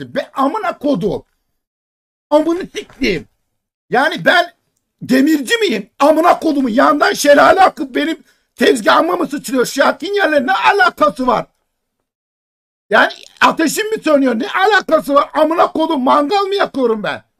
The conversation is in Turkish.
Be amına kodu. Amını siktim. Yani ben demirci miyim? Amına kodumu yandan şelale akıp benim tezgahıma mı sıçrıyor? Şahin yerle ne alakası var? Yani ateşim mi sönüyor? Ne alakası var? Amına kodum mangal mı yakıyorum ben?